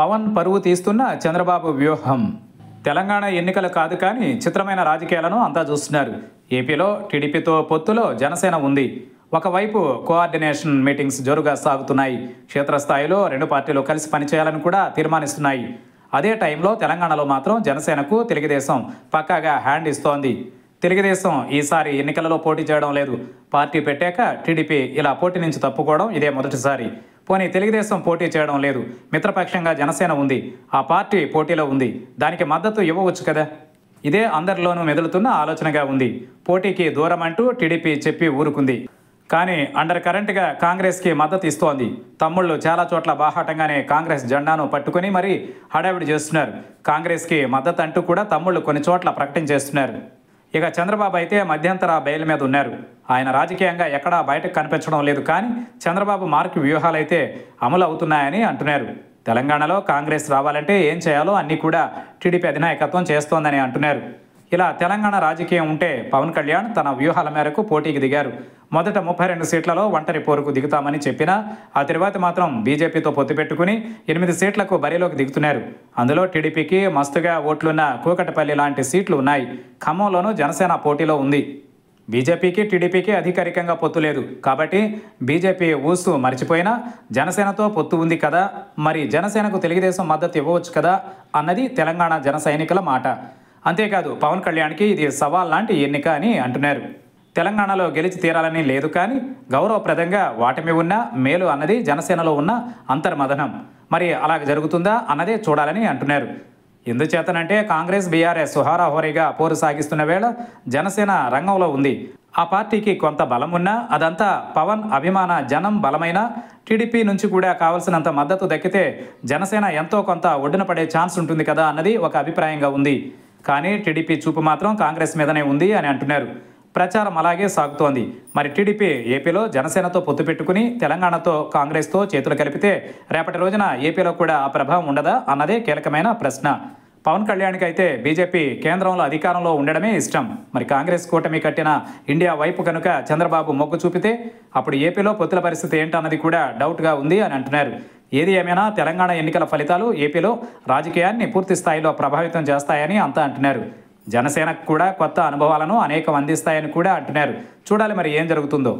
పవన్ పరువు తీస్తున్న చంద్రబాబు వ్యూహం తెలంగాణ ఎన్నికలు కాదు కానీ చిత్రమైన రాజకీయాలను అంతా చూస్తున్నారు ఏపీలో టీడీపీతో పొత్తులో జనసేన ఉంది ఒకవైపు కోఆర్డినేషన్ మీటింగ్స్ జోరుగా సాగుతున్నాయి క్షేత్రస్థాయిలో రెండు పార్టీలు కలిసి పనిచేయాలని కూడా తీర్మానిస్తున్నాయి అదే టైంలో తెలంగాణలో మాత్రం జనసేనకు తెలుగుదేశం పక్కాగా హ్యాండ్ ఇస్తోంది తెలుగుదేశం ఈసారి ఎన్నికలలో పోటీ చేయడం లేదు పార్టీ పెట్టాక టీడీపీ ఇలా పోటీ నుంచి తప్పుకోవడం ఇదే మొదటిసారి పోనీ తెలుగుదేశం పోటీ చేయడం లేదు మిత్రపక్షంగా జనసేన ఉంది ఆ పార్టీ పోటీలో ఉంది దానికి మద్దతు ఇవ్వవచ్చు కదా ఇదే అందరిలోనూ మెదులుతున్న ఆలోచనగా ఉంది పోటీకి దూరం అంటూ టీడీపీ చెప్పి ఊరుకుంది కానీ అండర్ కరెంట్గా కాంగ్రెస్కి మద్దతు ఇస్తోంది తమ్ముళ్ళు చాలా చోట్ల బాహాటంగానే కాంగ్రెస్ జెండాను పట్టుకుని మరీ హడావిడి చేస్తున్నారు కాంగ్రెస్కి మద్దతు అంటూ కూడా తమ్ముళ్ళు కొన్ని చోట్ల ప్రకటన చేస్తున్నారు ఇక చంద్రబాబు అయితే మధ్యంతర బయల మీద ఉన్నారు ఆయన రాజకీయంగా ఎక్కడా బయటకు కనిపించడం లేదు కానీ చంద్రబాబు మార్క్ వ్యూహాలు అయితే అమలు అవుతున్నాయని అంటున్నారు తెలంగాణలో కాంగ్రెస్ రావాలంటే ఏం చేయాలో అన్నీ కూడా టీడీపీ అధినాయకత్వం చేస్తోందని అంటున్నారు ఇలా తెలంగాణ రాజకీయం ఉంటే పవన్ కళ్యాణ్ తన వ్యూహాల మేరకు పోటీకి దిగారు మొదట ముప్పై రెండు సీట్లలో ఒంటరి పోరుకు దిగుతామని చెప్పినా ఆ తర్వాత మాత్రం బీజేపీతో పొత్తు పెట్టుకుని ఎనిమిది సీట్లకు బరిలోకి దిగుతున్నారు అందులో టీడీపీకి మస్తుగా ఓట్లున్న కూకటపల్లి లాంటి సీట్లు ఉన్నాయి ఖమ్మంలోనూ జనసేన పోటీలో ఉంది బీజేపీకి టీడీపీకి అధికారికంగా పొత్తు లేదు కాబట్టి బీజేపీ ఊసు మరిచిపోయినా జనసేనతో పొత్తు ఉంది కదా మరి జనసేనకు తెలుగుదేశం మద్దతు ఇవ్వవచ్చు కదా అన్నది తెలంగాణ జన మాట అంతేకాదు పవన్ కళ్యాణ్కి ఇది సవాల్ లాంటి ఎన్నిక అని అంటున్నారు తెలంగాణలో గెలిచి తీరాలని లేదు కానీ గౌరవప్రదంగా వాటమి ఉన్న మేలు అన్నది జనసేనలో ఉన్న అంతర్మథనం మరి అలా జరుగుతుందా అన్నదే చూడాలని అంటున్నారు ఎందుచేతనంటే కాంగ్రెస్ బీఆర్ఎస్ హోరాహోరీగా పోరు సాగిస్తున్న వేళ జనసేన రంగంలో ఉంది ఆ పార్టీకి కొంత బలం ఉన్నా అదంతా పవన్ అభిమాన జనం బలమైన టీడీపీ నుంచి కూడా కావలసినంత మద్దతు దక్కితే జనసేన ఎంతో కొంత ఒడ్డున పడే ఛాన్స్ ఉంటుంది కదా అన్నది ఒక అభిప్రాయంగా ఉంది కానీ టీడీపీ చూపు మాత్రం కాంగ్రెస్ మీదనే ఉంది అని అంటున్నారు ప్రచారం అలాగే సాగుతోంది మరి టీడీపీ ఏపీలో జనసేనతో పొత్తు పెట్టుకుని తెలంగాణతో కాంగ్రెస్తో చేతులు కలిపితే రేపటి రోజున ఏపీలో కూడా ఆ ప్రభావం ఉండదా అన్నదే కీలకమైన ప్రశ్న పవన్ కళ్యాణ్కి అయితే బీజేపీ కేంద్రంలో అధికారంలో ఉండడమే ఇష్టం మరి కాంగ్రెస్ కూటమి కట్టిన ఇండియా వైపు కనుక చంద్రబాబు మొగ్గు చూపితే అప్పుడు ఏపీలో పొత్తుల పరిస్థితి ఏంటన్నది కూడా డౌట్గా ఉంది అని అంటున్నారు ఏది ఏమైనా తెలంగాణ ఎన్నికల ఫలితాలు ఏపీలో రాజకీయాన్ని పూర్తి స్థాయిలో ప్రభావితం చేస్తాయని అంతా అంటున్నారు జనసేనకు కూడా కొత్త అనుభవాలను అనేకం అందిస్తాయని కూడా అంటున్నారు చూడాలి మరి ఏం జరుగుతుందో